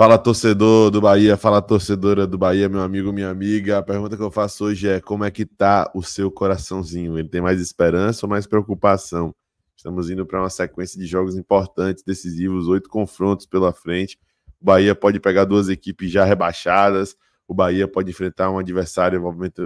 Fala torcedor do Bahia, fala torcedora do Bahia, meu amigo, minha amiga. A pergunta que eu faço hoje é: como é que tá o seu coraçãozinho? Ele tem mais esperança ou mais preocupação? Estamos indo para uma sequência de jogos importantes, decisivos, oito confrontos pela frente. O Bahia pode pegar duas equipes já rebaixadas. O Bahia pode enfrentar um adversário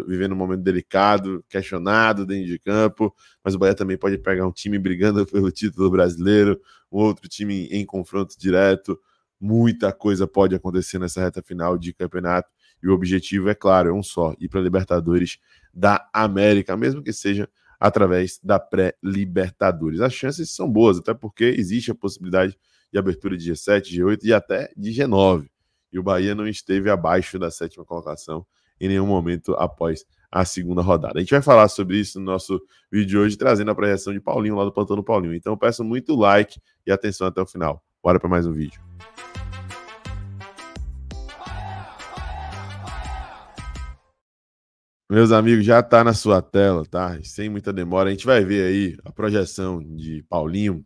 vivendo um momento delicado, questionado dentro de campo, mas o Bahia também pode pegar um time brigando pelo título brasileiro, um outro time em confronto direto Muita coisa pode acontecer nessa reta final de campeonato e o objetivo é claro, é um só, ir para Libertadores da América, mesmo que seja através da pré-Libertadores. As chances são boas, até porque existe a possibilidade de abertura de G7, G8 e até de G9. E o Bahia não esteve abaixo da sétima colocação em nenhum momento após a segunda rodada. A gente vai falar sobre isso no nosso vídeo de hoje, trazendo a projeção de Paulinho lá do Plantão do Paulinho. Então peço muito like e atenção até o final. Bora para mais um vídeo. Meus amigos, já está na sua tela, tá? Sem muita demora, a gente vai ver aí a projeção de Paulinho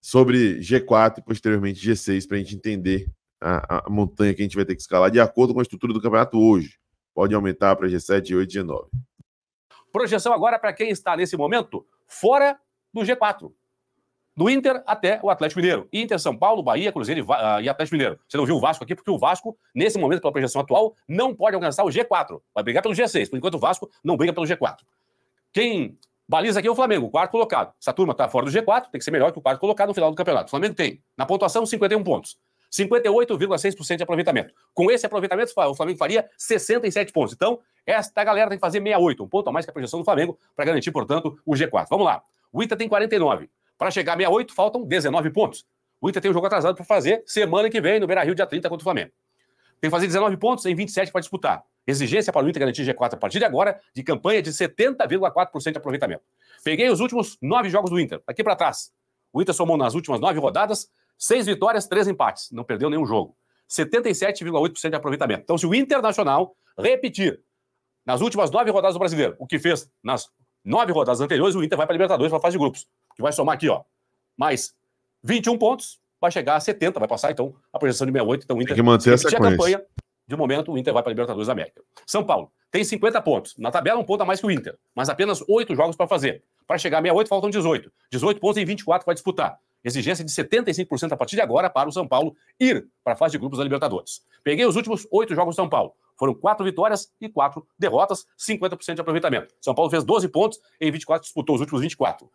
sobre G4 e posteriormente G6 para a gente entender a, a, montanha que a gente vai ter que escalar de acordo com a estrutura do campeonato hoje. Pode aumentar para G7, G8 G9. Projeção agora para quem está nesse momento fora do G4 do Inter até o Atlético Mineiro. Inter, São Paulo, Bahia, Cruzeiro ah, e Atlético Mineiro. Você não viu o Vasco aqui, porque o Vasco, nesse momento, pela projeção atual, não pode alcançar o G4. Vai brigar pelo G6. Por enquanto, o Vasco não briga pelo G4. Quem baliza aqui é o Flamengo, quarto colocado. Essa turma está fora do G4, tem que ser melhor que o quarto colocado no final do campeonato. O Flamengo tem, na pontuação, 51 pontos. 58,6% de aproveitamento. Com esse aproveitamento, o Flamengo faria 67 pontos. Então, esta galera tem que fazer 68, um ponto a mais que a projeção do Flamengo, para garantir, portanto, o G4. Vamos lá. O Ita tem 49, para chegar a 68, faltam 19 pontos. O Inter tem um jogo atrasado para fazer semana que vem, no Beira Rio, dia 30, contra o Flamengo. Tem que fazer 19 pontos em 27 para disputar. Exigência para o Inter garantir G4 a partir de agora, de campanha de 70,4% de aproveitamento. Peguei os últimos nove jogos do Inter, aqui para trás. O Inter somou nas últimas nove rodadas seis vitórias, três empates. Não perdeu nenhum jogo. 77,8% de aproveitamento. Então, se o Internacional repetir nas últimas nove rodadas do brasileiro, o que fez nas nove rodadas anteriores, o Inter vai para a Libertadores para a fase de grupos que vai somar aqui, ó, mais 21 pontos, vai chegar a 70, vai passar então a projeção de 68. Então o Inter tem que manter essa campanha. De momento, o Inter vai para a Libertadores da América. São Paulo tem 50 pontos. Na tabela, um ponto a mais que o Inter, mas apenas 8 jogos para fazer. Para chegar a 68, faltam 18. 18 pontos em 24 para disputar. Exigência de 75% a partir de agora para o São Paulo ir para a fase de grupos da Libertadores. Peguei os últimos oito jogos do São Paulo. Foram quatro vitórias e quatro derrotas, 50% de aproveitamento. São Paulo fez 12 pontos em 24, disputou os últimos 24.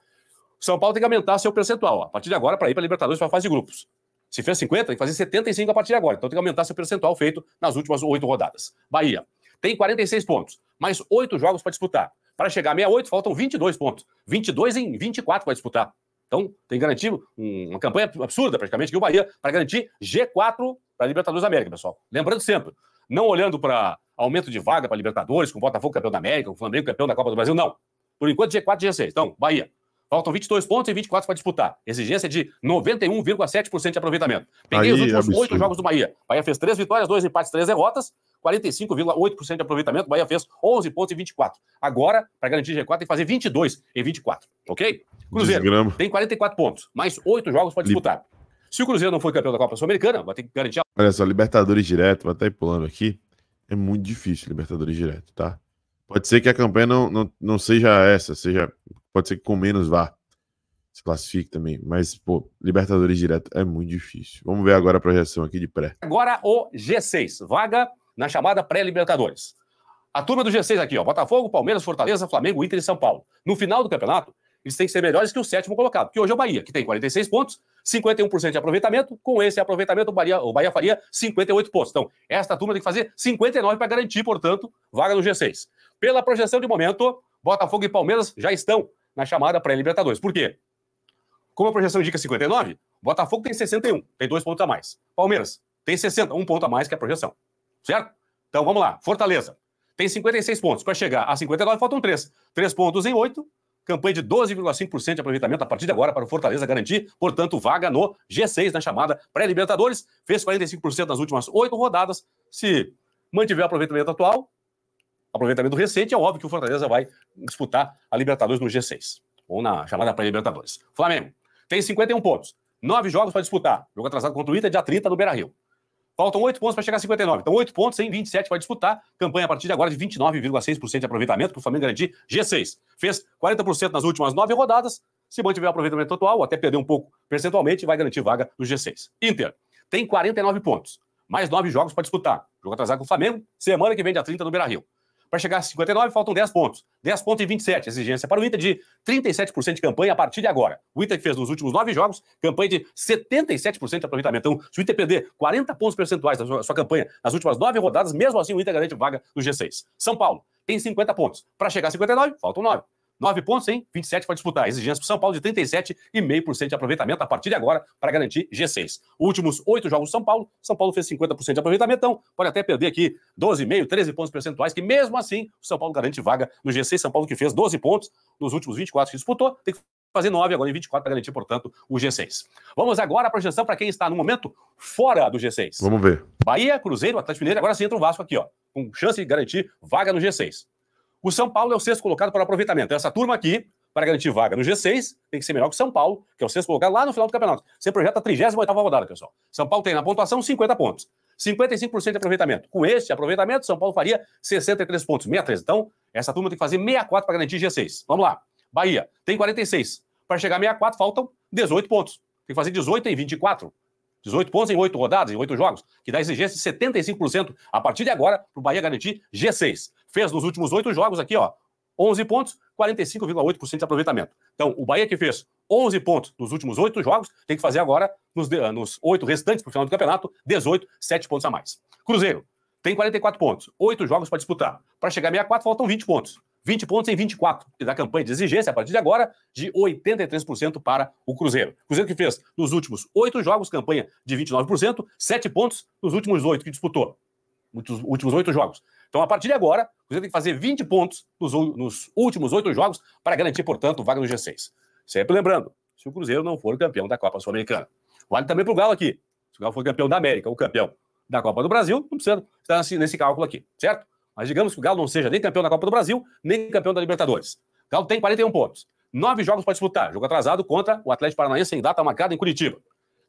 São Paulo tem que aumentar seu percentual. A partir de agora, para ir para a Libertadores, para a fase de grupos. Se fez 50, tem que fazer 75 a partir de agora. Então tem que aumentar seu percentual feito nas últimas oito rodadas. Bahia tem 46 pontos, mais oito jogos para disputar. Para chegar a 68, faltam 22 pontos. 22 em 24 para disputar. Então, tem garantido uma campanha absurda, praticamente, que o Bahia, para garantir G4 para a Libertadores da América, pessoal. Lembrando sempre, não olhando para aumento de vaga para Libertadores, com o Botafogo campeão da América, com o Flamengo campeão da Copa do Brasil, não. Por enquanto, G4 e G6. Então, Bahia, Faltam 22 pontos e 24 para disputar. Exigência de 91,7% de aproveitamento. Peguei Aí, os últimos oito 8 jogos do Bahia. Bahia fez 3 vitórias, 2 empates, 3 derrotas. 45,8% de aproveitamento. Bahia fez 11 pontos e 24. Agora, para garantir G4, tem que fazer 22 e 24. Ok? Cruzeiro Desgrama. tem 44 pontos, mais 8 jogos para disputar. Se o Cruzeiro não for campeão da Copa Sul-Americana, vai ter que garantir. A... Olha só, Libertadores direto, vai estar tá pulando aqui. É muito difícil Libertadores direto, tá? Pode ser que a campanha não, não, não seja essa, seja Pode ser que com menos vá. Se classifique também. Mas, pô, Libertadores direto é muito difícil. Vamos ver agora a projeção aqui de pré. Agora o G6. Vaga na chamada pré-Libertadores. A turma do G6 aqui, ó. Botafogo, Palmeiras, Fortaleza, Flamengo, Inter e São Paulo. No final do campeonato, eles têm que ser melhores que o sétimo colocado, que hoje é o Bahia, que tem 46 pontos, 51% de aproveitamento. Com esse aproveitamento, o Bahia, o Bahia faria 58 pontos. Então, esta turma tem que fazer 59 para garantir, portanto, vaga no G6. Pela projeção de momento, Botafogo e Palmeiras já estão na chamada pré-Libertadores. Por quê? Como a projeção indica 59, Botafogo tem 61, tem dois pontos a mais. Palmeiras tem 60, um ponto a mais que a projeção. Certo? Então vamos lá. Fortaleza tem 56 pontos. Para chegar a 59, faltam três, três pontos em oito. Campanha de 12,5% de aproveitamento a partir de agora para o Fortaleza garantir, portanto, vaga no G6 na chamada pré-Libertadores. Fez 45% nas últimas oito rodadas. Se mantiver o aproveitamento atual, aproveitamento recente, é óbvio que o Fortaleza vai disputar a Libertadores no G6, ou na chamada pré-Libertadores. Flamengo tem 51 pontos, nove jogos para disputar. Jogo atrasado contra o Inter, dia 30 do Beira-Rio. Faltam oito pontos para chegar a 59. Então, oito pontos em 27 para disputar. Campanha a partir de agora de 29,6% de aproveitamento para o Flamengo garantir G6. Fez 40% nas últimas nove rodadas. Se mantiver o aproveitamento atual, ou até perder um pouco percentualmente, vai garantir vaga no G6. Inter tem 49 pontos. Mais nove jogos para disputar. Jogo atrasado com o Flamengo, semana que vem, dia 30 no Beira-Rio para chegar a 59, faltam 10 pontos. 10 pontos e 27, exigência para o Inter de 37% de campanha a partir de agora. O Inter que fez nos últimos 9 jogos, campanha de 77% de aproveitamento. Então, se o Inter perder 40 pontos percentuais da sua, sua campanha nas últimas 9 rodadas, mesmo assim o Inter garante vaga no G6. São Paulo tem 50 pontos. Para chegar a 59, faltam 9. 9 pontos, hein? 27 para disputar. Exigência para São Paulo de 37,5% de aproveitamento a partir de agora para garantir G6. Últimos oito jogos do São Paulo, São Paulo fez 50% de aproveitamento, então pode até perder aqui 12,5, 13 pontos percentuais, que mesmo assim o São Paulo garante vaga no G6. São Paulo que fez 12 pontos nos últimos 24 que disputou, tem que fazer 9 agora em 24 para garantir, portanto, o G6. Vamos agora à projeção para quem está no momento fora do G6. Vamos ver. Bahia, Cruzeiro, Atlético Mineiro, agora sim entra o Vasco aqui, ó, com chance de garantir vaga no G6. O São Paulo é o sexto colocado para aproveitamento. Essa turma aqui, para garantir vaga no G6, tem que ser melhor que o São Paulo, que é o sexto colocado lá no final do campeonato. Você projeta a 38 rodada, pessoal. São Paulo tem na pontuação 50 pontos. 55% de aproveitamento. Com este aproveitamento, São Paulo faria 63 pontos, 63. Então, essa turma tem que fazer 64 para garantir G6. Vamos lá. Bahia tem 46. Para chegar a 64, faltam 18 pontos. Tem que fazer 18 em 24. 18 pontos em 8 rodadas, em 8 jogos, que dá exigência de 75% a partir de agora para o Bahia garantir G6. Fez nos últimos 8 jogos aqui, ó, 11 pontos, 45,8% de aproveitamento. Então, o Bahia que fez 11 pontos nos últimos 8 jogos, tem que fazer agora, nos, nos 8 restantes para o final do campeonato, 18, 7 pontos a mais. Cruzeiro tem 44 pontos, 8 jogos para disputar. Para chegar a 64, faltam 20 pontos. 20 pontos em 24, que da campanha de exigência, a partir de agora, de 83% para o Cruzeiro. Cruzeiro que fez nos últimos oito jogos, campanha de 29%, sete pontos nos últimos oito que disputou. Nos últimos oito jogos. Então, a partir de agora, o Cruzeiro tem que fazer 20 pontos nos, nos últimos oito jogos para garantir, portanto, vaga no G6. Sempre lembrando, se o Cruzeiro não for campeão da Copa Sul-Americana. Vale também para o Galo aqui. Se o Galo for campeão da América, o campeão da Copa do Brasil, não precisa estar nesse cálculo aqui, certo? Mas digamos que o Galo não seja nem campeão da Copa do Brasil, nem campeão da Libertadores. O Galo tem 41 pontos. Nove jogos para disputar. Jogo atrasado contra o Atlético Paranaense em data marcada em Curitiba.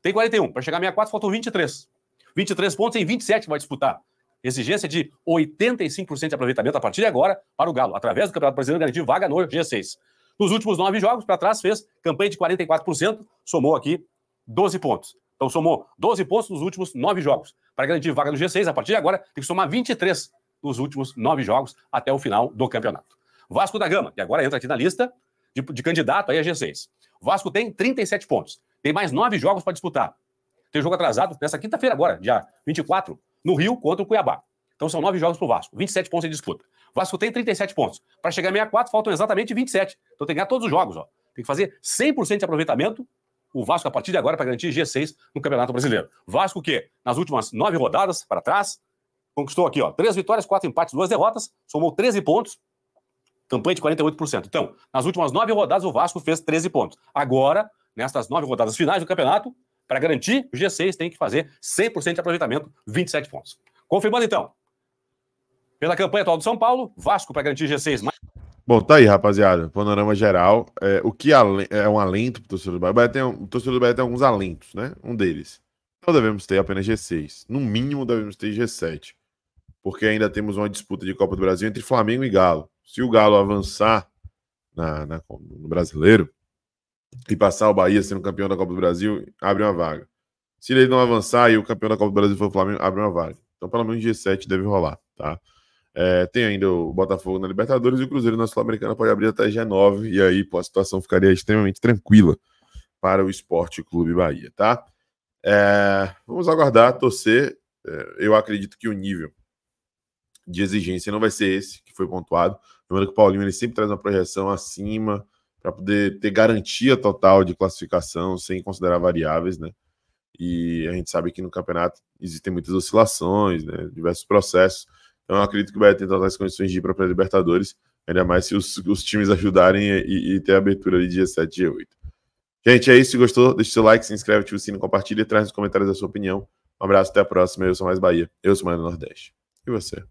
Tem 41. Para chegar a 64, faltam 23. 23 pontos em 27 vai disputar. Exigência de 85% de aproveitamento a partir de agora para o Galo, através do Campeonato Brasileiro garantir vaga no G6. Nos últimos nove jogos para trás, fez campanha de 44%, somou aqui 12 pontos. Então somou 12 pontos nos últimos nove jogos. Para garantir vaga no G6, a partir de agora, tem que somar 23 dos últimos nove jogos até o final do campeonato. Vasco da Gama, que agora entra aqui na lista de, de candidato aí a G6. Vasco tem 37 pontos. Tem mais nove jogos para disputar. Tem jogo atrasado nessa quinta-feira agora, dia 24, no Rio contra o Cuiabá. Então são nove jogos para o Vasco, 27 pontos em disputa. Vasco tem 37 pontos. Para chegar a 64, faltam exatamente 27. Então tem que ganhar todos os jogos. Ó. Tem que fazer 100% de aproveitamento o Vasco a partir de agora para garantir G6 no Campeonato Brasileiro. Vasco que, nas últimas nove rodadas para trás, conquistou aqui, ó, três vitórias, quatro empates, duas derrotas, somou 13 pontos, campanha de 48%. Então, nas últimas nove rodadas, o Vasco fez 13 pontos. Agora, nestas nove rodadas finais do campeonato, para garantir, o G6 tem que fazer 100% de aproveitamento, 27 pontos. Confirmando então, pela campanha atual do São Paulo, Vasco para garantir G6 mais. Bom, tá aí, rapaziada. Panorama geral. É, o que é, é um alento pro torcedor do Bahia? O, Bahia tem, o torcedor do Bahia tem alguns alentos, né? Um deles. Não devemos ter apenas G6. No mínimo, devemos ter G7 porque ainda temos uma disputa de Copa do Brasil entre Flamengo e Galo. Se o Galo avançar na, na, no brasileiro e passar o Bahia sendo campeão da Copa do Brasil, abre uma vaga. Se ele não avançar e o campeão da Copa do Brasil for o Flamengo, abre uma vaga. Então, pelo menos G7 deve rolar, tá? É, tem ainda o Botafogo na Libertadores e o Cruzeiro na Sul-Americana pode abrir até G9 e aí pô, a situação ficaria extremamente tranquila para o Esporte Clube Bahia, tá? É, vamos aguardar, torcer. É, eu acredito que o nível de exigência não vai ser esse que foi pontuado. Lembrando que o Paulinho ele sempre traz uma projeção acima para poder ter garantia total de classificação sem considerar variáveis, né? E a gente sabe que no campeonato existem muitas oscilações, né? Diversos processos. Então, eu acredito que vai tentar as condições de ir para a Libertadores, ainda mais se os, os times ajudarem e, e, ter a abertura de dia 7 e dia 8. Gente, é isso. Se gostou, deixa o seu like, se inscreve, ativa o sino, compartilha e traz nos comentários a sua opinião. Um abraço, até a próxima. Eu sou mais Bahia, eu sou mais do Nordeste. E você?